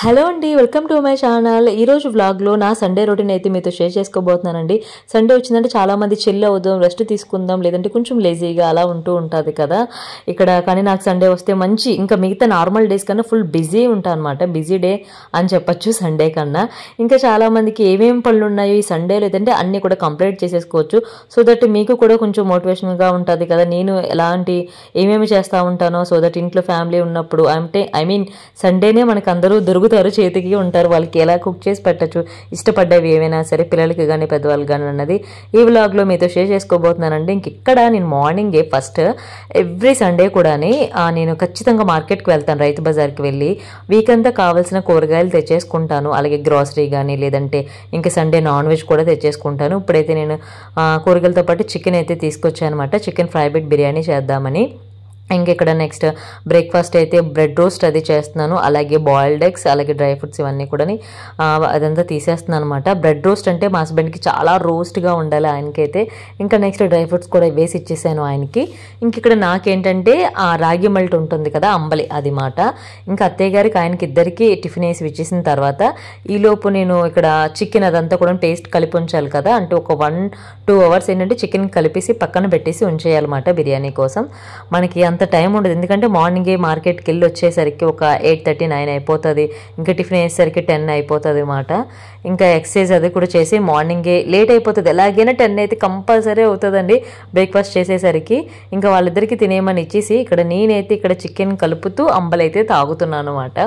hello అండి welcome to my channel ఈరోజు వ్లాగ్లో నా సండే రొటీన్ అయితే మీతో షేర్ చేసుకోబోతున్నానండి సండే వచ్చిందంటే చాలామంది చిల్ అవుదాం రెస్ట్ తీసుకుందాం లేదంటే కొంచెం లేజీగా అలా ఉంటూ ఉంటుంది కదా ఇక్కడ కానీ నాకు సండే వస్తే మంచి ఇంకా మిగతా నార్మల్ డేస్ కన్నా ఫుల్ బిజీ ఉంటాను అనమాట బిజీ డే అని చెప్పచ్చు సండే కన్నా ఇంకా చాలామందికి ఏమేమి పనులు ఉన్నాయో ఈ సండే లేదంటే అన్నీ కూడా కంప్లీట్ చేసేసుకోవచ్చు సో దట్ మీకు కూడా కొంచెం మోటివేషన్గా ఉంటుంది కదా నేను ఎలాంటి ఏమేమి చేస్తూ ఉంటానో సో దట్ ఇంట్లో ఫ్యామిలీ ఉన్నప్పుడు అంటే ఐ మీన్ సండేనే మనకు అందరూ దొరుకుతారు చేతికి ఉంటారు వాళ్ళకి ఎలా కుక్ చేసి పెట్టచ్చు ఇష్టపడ్డవి ఏవైనా సరే పిల్లలకి కానీ పెద్దవాళ్ళకి కానీ అన్నది ఈ వ్లాగ్లో మీతో షేర్ చేసుకోబోతున్నానండి ఇంక ఇక్కడ నేను మార్నింగే ఫస్ట్ ఎవ్రీ సండే కూడాని నేను ఖచ్చితంగా మార్కెట్కి వెళ్తాను రైతు బజార్కి వెళ్ళి వీక్ అంతా కావాల్సిన కూరగాయలు తెచ్చేసుకుంటాను అలాగే గ్రాసరీ కానీ లేదంటే ఇంకా సండే నాన్ వెజ్ కూడా తెచ్చేసుకుంటాను ఇప్పుడైతే నేను కూరగాయలతో పాటు చికెన్ అయితే తీసుకొచ్చాను అనమాట చికెన్ ఫ్రై బిట్ బిర్యానీ చేద్దామని ఇంక ఇక్కడ నెక్స్ట్ బ్రేక్ఫాస్ట్ అయితే బ్రెడ్ రోస్ట్ అది చేస్తున్నాను అలాగే బాయిల్డ్ ఎగ్స్ అలాగే డ్రై ఫ్రూట్స్ ఇవన్నీ కూడా అదంతా తీసేస్తున్నాను అనమాట బ్రెడ్ రోస్ట్ అంటే మా హస్బెండ్కి చాలా రోస్ట్గా ఉండాలి ఆయనకైతే ఇంకా నెక్స్ట్ డ్రై ఫ్రూట్స్ కూడా వేసి ఇచ్చేసాను ఆయనకి ఇంక ఇక్కడ నాకేంటంటే ఆ రాగి మల్ట్ ఉంటుంది కదా అంబలి అది మాట ఇంకా అత్తయ్య గారికి ఆయనకి ఇద్దరికి టిఫిన్ వేసి ఇచ్చేసిన తర్వాత ఈలోపు నేను ఇక్కడ చికెన్ అదంతా కూడా టేస్ట్ కలిపి ఉంచాలి కదా అంటే ఒక వన్ టూ అవర్స్ ఏంటంటే చికెన్ కలిపేసి పక్కన పెట్టేసి ఉంచేయాలన్నమాట బిర్యానీ కోసం మనకి అంత టైం ఉండదు ఎందుకంటే మార్నింగే మార్కెట్కి వెళ్ళి వచ్చేసరికి ఒక ఎయిట్ థర్టీ నైన్ అయిపోతుంది ఇంకా టిఫిన్ వేసేసరికి టెన్ అయిపోతుంది అనమాట ఇంకా ఎక్సర్సైజ్ అది కూడా చేసి మార్నింగే లేట్ అయిపోతుంది ఎలాగైనా టెన్ అయితే కంపల్సరీ అవుతుందండి బ్రేక్ఫాస్ట్ చేసేసరికి ఇంకా వాళ్ళిద్దరికి తినేయమని ఇచ్చేసి ఇక్కడ నేనైతే ఇక్కడ చికెన్ కలుపుతూ అంబలైతే తాగుతున్నాను అనమాట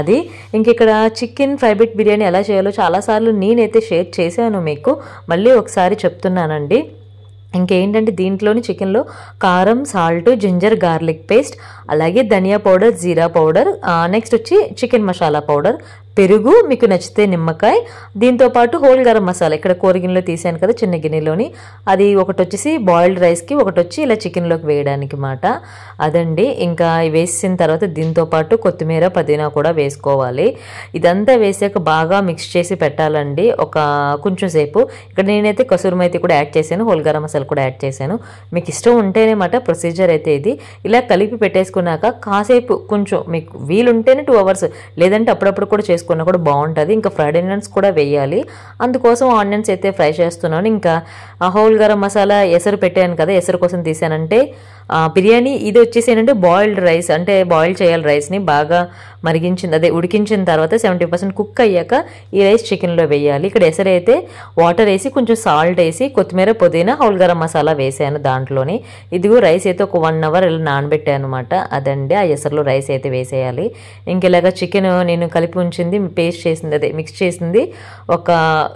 అది ఇంక ఇక్కడ చికెన్ ఫ్రై బిట్ బిర్యానీ ఎలా చేయాలో చాలాసార్లు నేనైతే షేర్ చేశాను మీకు మళ్ళీ ఒకసారి చెప్తున్నానండి ఇంకేంటంటే దీంట్లోని చికెన్లో కారం సాల్ట్ జింజర్ గార్లిక్ పేస్ట్ అలాగే ధనియా పౌడర్ జీరా పౌడర్ నెక్స్ట్ వచ్చి చికెన్ మసాలా పౌడర్ పెరుగు మీకు నచ్చితే నిమ్మకాయ దీంతోపాటు హోల్ గరం మసాలా ఇక్కడ కూరగిన్నెలో తీసాను కదా చిన్న గిన్నెలోని అది ఒకటి వచ్చేసి బాయిల్డ్ రైస్కి ఒకటి వచ్చి ఇలా చికెన్లోకి వేయడానికి మాట అదండి ఇంకా వేసిన తర్వాత దీంతోపాటు కొత్తిమీర పుదీనా కూడా వేసుకోవాలి ఇదంతా వేసాక బాగా మిక్స్ చేసి పెట్టాలండి ఒక కొంచెం సేపు ఇక్కడ నేనైతే కసూరు మైతే కూడా యాడ్ చేశాను హోల్ గరం మసాలా కూడా యాడ్ చేశాను మీకు ఇష్టం ఉంటేనే మాట ప్రొసీజర్ అయితే ఇది ఇలా కలిపి పెట్టేసుకున్నాక కాసేపు కొంచెం మీకు వీలుంటేనే టూ అవర్స్ లేదంటే అప్పుడప్పుడు కూడా చేసుకుంటారు వేసుకున్నా కూడా బాగుంటుంది ఇంకా ఫ్రైడ్ ఆనియన్స్ కూడా వేయాలి అందుకోసం ఆనియన్స్ అయితే ఫ్రై చేస్తున్నాను ఇంకా హోల్ గరం మసాలా ఎసరు పెట్టాను కదా ఎసరు కోసం తీసానంటే బిర్యానీ ఇది వచ్చేసి ఏంటంటే బాయిల్డ్ రైస్ అంటే బాయిల్ చేయాలి రైస్ని బాగా మరిగించింది అదే ఉడికించిన తర్వాత సెవెంటీ పర్సెంట్ కుక్ అయ్యాక ఈ రైస్ చికెన్లో వేయాలి ఇక్కడ ఎసరు అయితే వాటర్ వేసి కొంచెం సాల్ట్ వేసి కొత్తిమీర పుదీనా హౌల్ గరం మసాలా వేసాను దాంట్లోని ఇదిగో రైస్ అయితే ఒక వన్ అవర్ ఇలా నానబెట్టాను అనమాట అదండి ఆ ఎసరులో రైస్ అయితే వేసేయాలి ఇంకెలాగా చికెన్ నేను కలిపి ఉంచింది అనేది పేస్ట్ చేసింది అదే మిక్స్ చేసింది ఒక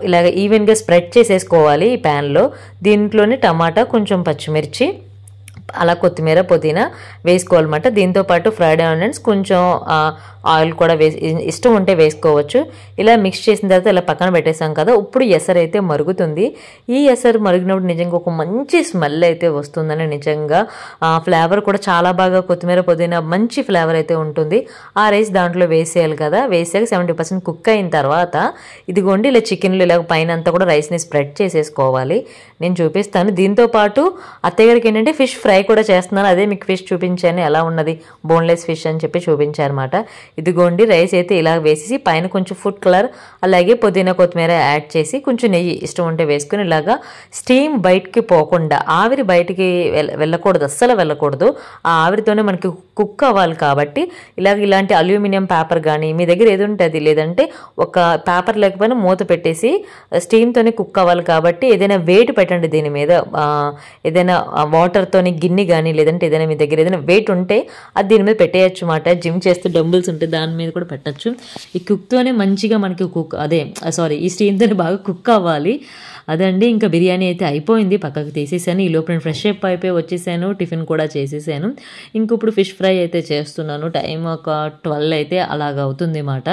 ఇలాగ ఈవెన్గా స్ప్రెడ్ చేసేసుకోవాలి ఈ ప్యాన్లో దీంట్లోనే టమాటా కొంచెం పచ్చిమిర్చి అలా కొత్తిమీర పుదీనా వేసుకోవాలన్నమాట దీంతోపాటు ఫ్రైడ్ ఆనియన్స్ కొంచెం ఆయిల్ కూడా వేసి ఇష్టం ఉంటే వేసుకోవచ్చు ఇలా మిక్స్ చేసిన తర్వాత ఇలా పక్కన పెట్టేసాం కదా ఇప్పుడు ఎసర్ అయితే మరుగుతుంది ఈ ఎసరు మరిగినప్పుడు నిజంగా ఒక మంచి స్మెల్ అయితే వస్తుందని నిజంగా ఫ్లేవర్ కూడా చాలా బాగా కొత్తిమీర పుదీనా మంచి ఫ్లేవర్ అయితే ఉంటుంది ఆ రైస్ దాంట్లో వేసేయాలి కదా వేసాక సెవెంటీ పర్సెంట్ కుక్ అయిన తర్వాత ఇదిగోండి ఇలా చికెన్లు ఇలా పైన అంతా కూడా రైస్ని స్ప్రెడ్ చేసేసుకోవాలి నేను చూపిస్తాను దీంతోపాటు అత్తయ్య గారికి ఏంటంటే ఫిష్ ఫ్రై ఫ్రై కూడా చేస్తున్నాను అదే మీకు ఫిష్ చూపించాను ఎలా ఉన్నది బోన్లెస్ ఫిష్ అని చెప్పి చూపించారనమాట అనమాట ఇదిగోండి రైస్ అయితే ఇలా వేసేసి పైన కొంచెం ఫుడ్ కలర్ అలాగే పుదీనా కొత్తిమీర యాడ్ చేసి కొంచెం నెయ్యి ఇష్టం ఉంటే వేసుకుని ఇలాగా స్టీమ్ బయటికి పోకుండా ఆవిరి బయటికి వెళ్ళకూడదు అస్సలు వెళ్ళకూడదు ఆ ఆవిరితోనే మనకి కుక్ అవ్వాలి కాబట్టి ఇలాగ ఇలాంటి అల్యూమినియం పేపర్ కానీ మీ దగ్గర ఏది ఉంటుంది లేదంటే ఒక పేపర్ లేకపోయినా మూత పెట్టేసి స్టీమ్తోనే కుక్ అవ్వాలి కాబట్టి ఏదైనా వెయిట్ పెట్టండి దీని మీద ఏదైనా వాటర్తోని గిన్నె కానీ లేదంటే ఏదైనా మీ దగ్గర ఏదైనా వెయిట్ ఉంటే అది దీని మీద పెట్టేయచ్చు మాట జిమ్ చేస్తే డంబుల్స్ ఉంటే దాని మీద కూడా పెట్టచ్చు ఈ కుక్తోనే మంచిగా మనకి కుక్ అదే సారీ ఈ స్టీమ్తోనే బాగా కుక్ అవ్వాలి అదండి ఇంకా బిర్యానీ అయితే అయిపోయింది పక్కకు తీసేసాను ఈ లోపల ఫ్రెష్ అప్ అయిపోయి వచ్చేసాను టిఫిన్ కూడా చేసేసాను ఇంక ఇప్పుడు ఫిష్ ఫ్రై అయితే చేస్తున్నాను టైం ఒక ట్వెల్వ్ అయితే అలాగ అవుతుంది అన్నమాట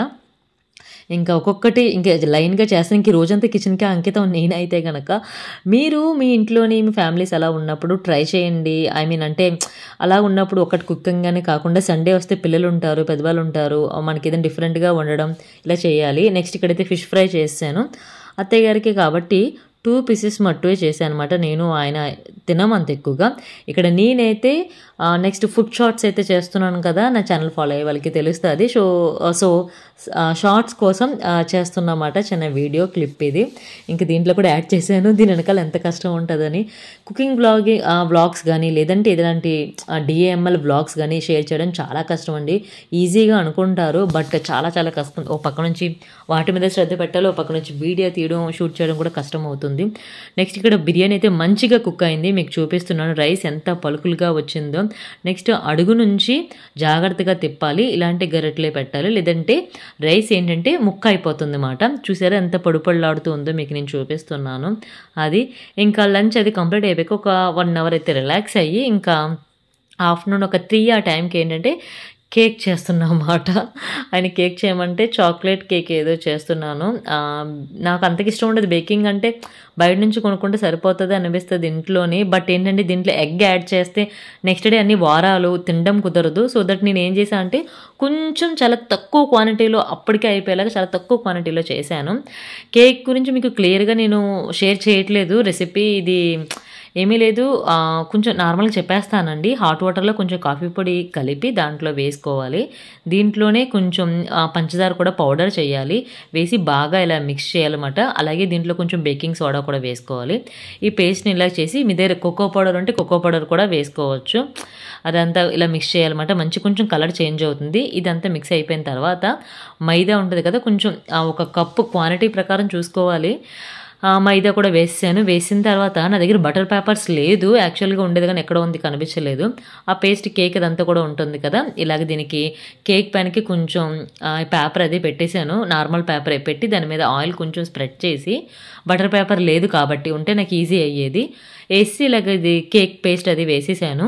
ఇంకా ఒక్కొక్కటి ఇంకా లైన్గా చేస్తాను ఇంక రోజంతా కిచెన్కి అంకితం నేనైతే కనుక మీరు మీ ఇంట్లోని మీ ఫ్యామిలీస్ అలా ఉన్నప్పుడు ట్రై చేయండి ఐ మీన్ అంటే అలా ఉన్నప్పుడు ఒకటి కుక్కింగ్గానే కాకుండా సండే వస్తే పిల్లలు ఉంటారు పెద్దవాళ్ళు ఉంటారు మనకి ఏదైనా డిఫరెంట్గా ఉండడం ఇలా చేయాలి నెక్స్ట్ ఇక్కడైతే ఫిష్ ఫ్రై చేశాను అత్తయ్య గారికి కాబట్టి టూ పీసెస్ మట్టువే చేశాను అనమాట నేను ఆయన తినమంత ఎక్కువగా ఇక్కడ నేనైతే నెక్స్ట్ ఫుడ్ షార్ట్స్ అయితే చేస్తున్నాను కదా నా ఛానల్ ఫాలో అయ్యే వాళ్ళకి తెలుస్తుంది సో సో షార్ట్స్ కోసం చేస్తున్నమాట చిన్న వీడియో క్లిప్ ఇది ఇంక దీంట్లో కూడా యాడ్ చేశాను దీని వెనకాల ఎంత కష్టం ఉంటుందని కుకింగ్ బ్లాగ్ బ్లాగ్స్ కానీ లేదంటే ఇలాంటి డిఏఎంఎల్ బ్లాగ్స్ కానీ షేర్ చేయడం చాలా కష్టం అండి ఈజీగా అనుకుంటారు బట్ చాలా చాలా కష్టం ఓ పక్క నుంచి వాటి మీద శ్రద్ధ పెట్టాలి ఓ పక్క నుంచి వీడియో తీయడం షూట్ చేయడం కూడా కష్టం అవుతుంది నెక్స్ట్ ఇక్కడ బిర్యానీ అయితే మంచిగా కుక్ అయింది మీకు చూపిస్తున్నాను రైస్ ఎంత పలుకులుగా వచ్చిందో నెక్స్ట్ అడుగు నుంచి జాగ్రత్తగా తిప్పాలి ఇలాంటి గరిటలే పెట్టాలి లేదంటే రైస్ ఏంటంటే ముక్క అయిపోతుంది అన్నమాట చూసారా ఎంత పడుపళ్ళాడుతూ ఉందో మీకు నేను చూపిస్తున్నాను అది ఇంకా లంచ్ అది కంప్లీట్ అయిపోయి ఒక వన్ అవర్ అయితే రిలాక్స్ అయ్యి ఇంకా ఆఫ్టర్నూన్ ఒక త్రీ ఆ టైంకి ఏంటంటే కేక్ చేస్తున్నా అన్నమాట ఆయన కేక్ చేయమంటే చాక్లెట్ కేక్ ఏదో చేస్తున్నాను నాకు అంతకి ఇష్టం ఉండదు బేకింగ్ అంటే బయట నుంచి కొనుక్కుంటే సరిపోతుంది అనిపిస్తుంది ఇంట్లోని బట్ ఏంటంటే దీంట్లో ఎగ్ యాడ్ చేస్తే నెక్స్ట్ డే అన్ని వారాలు తినడం కుదరదు సో దట్ నేను ఏం చేశాను అంటే కొంచెం చాలా తక్కువ క్వాంటిటీలో అప్పటికే అయిపోయేలాగా చాలా తక్కువ క్వాంటిటీలో చేశాను కేక్ గురించి మీకు క్లియర్గా నేను షేర్ చేయట్లేదు రెసిపీ ఇది ఏమీ లేదు కొంచెం నార్మల్గా చెప్పేస్తానండి హాట్ వాటర్లో కొంచెం కాఫీ పొడి కలిపి దాంట్లో వేసుకోవాలి దీంట్లోనే కొంచెం పంచదార కూడా పౌడర్ చేయాలి వేసి బాగా ఇలా మిక్స్ చేయాలన్నమాట అలాగే దీంట్లో కొంచెం బేకింగ్ సోడా కూడా వేసుకోవాలి ఈ పేస్ట్ని ఇలా చేసి మీ దగ్గర కోకో పౌడర్ ఉంటే కోకో పౌడర్ కూడా వేసుకోవచ్చు అదంతా ఇలా మిక్స్ చేయాలన్నమాట మంచి కొంచెం కలర్ చేంజ్ అవుతుంది ఇదంతా మిక్స్ అయిపోయిన తర్వాత మైదా ఉంటుంది కదా కొంచెం ఒక కప్పు క్వాంటిటీ ప్రకారం చూసుకోవాలి మైదా కూడా వేసాను వేసిన తర్వాత నా దగ్గర బటర్ పేపర్స్ లేదు యాక్చువల్గా ఉండేది కానీ ఎక్కడ ఉంది కనిపించలేదు ఆ పేస్ట్ కేక్ అదంతా కూడా ఉంటుంది కదా ఇలాగ దీనికి కేక్ పైనకి కొంచెం పేపర్ అది పెట్టేశాను నార్మల్ పేపర్ పెట్టి దాని మీద ఆయిల్ కొంచెం స్ప్రెడ్ చేసి బటర్ పేపర్ లేదు కాబట్టి ఉంటే నాకు ఈజీ అయ్యేది వేసి ఇలాగ ఇది కేక్ పేస్ట్ అది వేసేసాను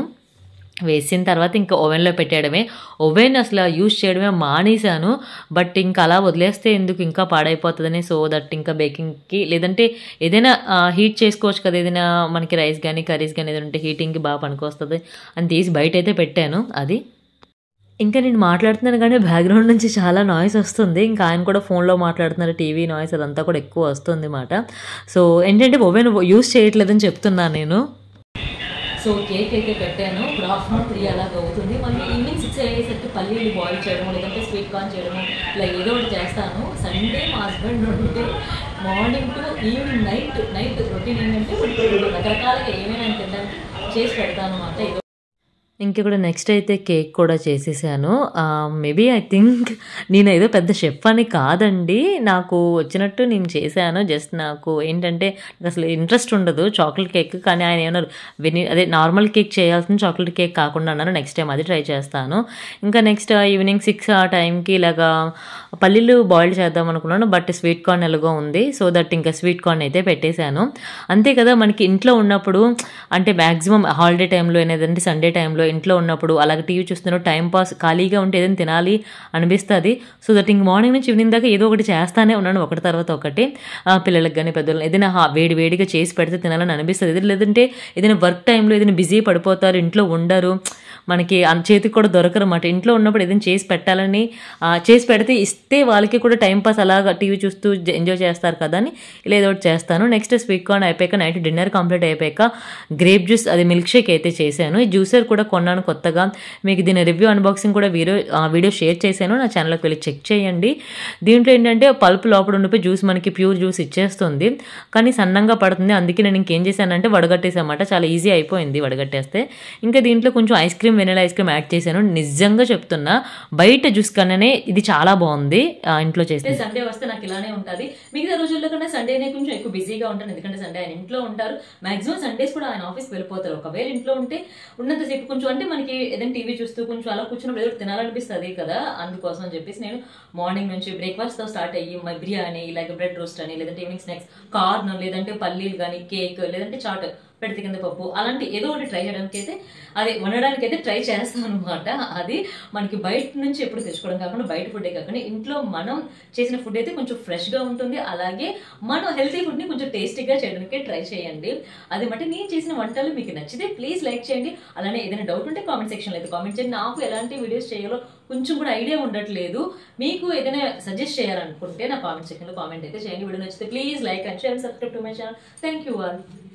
వేసిన తర్వాత ఇంకా ఓవెన్లో పెట్టేయడమే ఓవెన్ అసలు యూజ్ చేయడమే మానేశాను బట్ ఇంకా అలా వదిలేస్తే ఎందుకు ఇంకా పాడైపోతుందని సో దట్ ఇంకా బేకింగ్కి లేదంటే ఏదైనా హీట్ చేసుకోవచ్చు కదా ఏదైనా మనకి రైస్ కానీ కర్రీస్ కానీ ఏదైనా ఉంటే హీటింగ్కి బాగా పనికొస్తుంది అని తీసి బయట అయితే పెట్టాను అది ఇంకా నేను మాట్లాడుతున్నాను కానీ బ్యాక్గ్రౌండ్ నుంచి చాలా నాయిస్ వస్తుంది ఇంకా ఆయన కూడా ఫోన్లో మాట్లాడుతున్నారు టీవీ నాయిస్ అదంతా కూడా ఎక్కువ వస్తుంది అన్నమాట సో ఏంటంటే ఓవెన్ యూస్ చేయట్లేదని చెప్తున్నాను నేను సో కేక్ అయితే పెట్టాను ఇప్పుడు అవర్ త్రీ అలాగ అవుతుంది మళ్ళీ ఈవినింగ్ సిక్స్ అయ్యేసరికి పల్లీలు బాయిల్ చేయడం లేదంటే స్వీట్ కార్న్ చేయడము ఇలా ఏదో ఒకటి చేస్తాను సండే మా హస్బెండ్ ఉంటే morning to evening night night routine ఏంటంటే రకరకాలుగా ఏమైనా తినడానికి చేసి పెడతాను అన్నమాట ఏదో ఇంకిక్కడ నెక్స్ట్ అయితే కేక్ కూడా చేసేసాను మేబీ ఐ థింక్ నేను ఏదో పెద్ద షెఫ్ అని కాదండి నాకు వచ్చినట్టు నేను చేశాను జస్ట్ నాకు ఏంటంటే అసలు ఇంట్రెస్ట్ ఉండదు చాక్లెట్ కేక్ కానీ ఆయన ఏమన్నారు విని అదే నార్మల్ కేక్ చేయాల్సిన చాక్లెట్ కేక్ కాకుండా అన్నాను నెక్స్ట్ టైం అది ట్రై చేస్తాను ఇంకా నెక్స్ట్ ఈవినింగ్ సిక్స్ ఆ టైంకి ఇలాగా పల్లీలు బాయిల్ చేద్దాం అనుకున్నాను బట్ స్వీట్ కార్న్ ఎలాగో ఉంది సో దట్ ఇంకా స్వీట్ కార్న్ అయితే పెట్టేశాను అంతే కదా మనకి ఇంట్లో ఉన్నప్పుడు అంటే మ్యాక్సిమం హాలిడే టైంలో ఏదంటే సండే టైంలో ఇంట్లో ఉన్నప్పుడు అలాగే టీవీ చూస్తున్నప్పుడు టైంపాస్ ఖాళీగా ఉంటే ఏదైనా తినాలి అనిపిస్తుంది సో దట్ ఇంక మార్నింగ్ నుంచి ఈవినింగ్ దాకా ఏదో ఒకటి చేస్తానే ఉన్నాను ఒకటి తర్వాత ఒకటి పిల్లలకు కానీ పెద్దలు ఏదైనా వేడి వేడిగా చేసి పెడితే తినాలని అనిపిస్తుంది ఇది లేదంటే ఏదైనా వర్క్ టైంలో ఏదైనా బిజీ పడిపోతారు ఇంట్లో ఉండరు మనకి చేతికి కూడా దొరకరు అన్నమాట ఇంట్లో ఉన్నప్పుడు ఏదైనా చేసి పెట్టాలని చేసి పెడితే ఇస్తే వాళ్ళకి కూడా టైంపాస్ అలాగా టీవీ చూస్తూ ఎంజాయ్ చేస్తారు కదా అని ఇలా ఏదో ఒకటి చేస్తాను నెక్స్ట్ స్వీట్ కార్న్ అయిపోయాక నైట్ డిన్నర్ కంప్లీట్ అయిపోయాక గ్రేప్ జ్యూస్ అది మిల్క్ షేక్ అయితే చేశాను ఈ జ్యూసర్ కూడా కొన్నాను కొత్తగా మీకు దీని రివ్యూ అన్బాక్సింగ్ కూడా వీడియో వీడియో షేర్ చేశాను నా ఛానల్కి వెళ్ళి చెక్ చేయండి దీంట్లో ఏంటంటే పల్పు లోపల ఉండిపోయి జ్యూస్ మనకి ప్యూర్ జ్యూస్ ఇచ్చేస్తుంది కానీ సన్నంగా పడుతుంది అందుకే నేను ఇంకేం చేశానంటే వడగట్టేసామాట చాలా ఈజీ అయిపోయింది వడగట్టేస్తే ఇంకా దీంట్లో కొంచెం ice cream vanilla ice cream add చేశాను నిజంగా చెప్తున్నా బయట జ్యూస్ కన్నానే ఇది చాలా బాగుంది ఇంట్లో చేస్తే సండే వస్తే నాకు ఇలానే ఉంటుంది మిగతా రోజుల్లో కన్నా సండేనే కొంచెం ఎక్కువ బిజీగా ఉంటాను ఎందుకంటే సండే ఆయన ఇంట్లో ఉంటారు మాక్సిమం సండేస్ కూడా ఆయన ఆఫీస్కి వెళ్ళిపోతారు ఒకవేళ ఇంట్లో ఉంటే ఉన్నంతసేపు కొంచెం అంటే మనకి ఏదైనా టీవీ చూస్తూ కొంచెం అలా కూర్చున్నప్పుడు ఏదో తినాలనిపిస్తుంది కదా అందుకోసం అని చెప్పేసి నేను మార్నింగ్ నుంచి బ్రేక్ఫాస్ట్తో స్టార్ట్ అయ్యి మై బిర్యానీ లేక బ్రెడ్ రోస్ట్ అని లేదంటే ఈవినింగ్ స్నాక్స్ కార్న్ లేదంటే పల్లీలు కానీ కేక్ లేదంటే చాట్ పెడితే కింద పప్పు అలాంటి ఏదో ఒకటి ట్రై చేయడానికి అయితే అది వండడానికి అయితే ట్రై చేస్తాం అనమాట అది మనకి బయట నుంచి ఎప్పుడు తెచ్చుకోవడం కాకుండా బయట ఫుడ్ కాకుండా ఇంట్లో మనం చేసిన ఫుడ్ అయితే కొంచెం ఫ్రెష్గా ఉంటుంది అలాగే మనం హెల్తీ ఫుడ్ని కొంచెం టేస్టీగా చేయడానికి ట్రై చేయండి అది మట్టి నేను చేసిన వంటలు మీకు నచ్చితే ప్లీజ్ లైక్ చేయండి అలానే ఏదైనా డౌట్ ఉంటే కామెంట్ సెక్షన్లో అయితే కామెంట్ చేయండి నాకు ఎలాంటి వీడియోస్ చేయాలో కొంచెం కూడా ఐడియా ఉండట్లేదు మీకు ఏదైనా సజెస్ట్ చేయాలనుకుంటే నా కామెంట్ సెక్షన్లో కామెంట్ అయితే చేయండి వీడియో నచ్చితే please like and share subscribe to my channel thank you all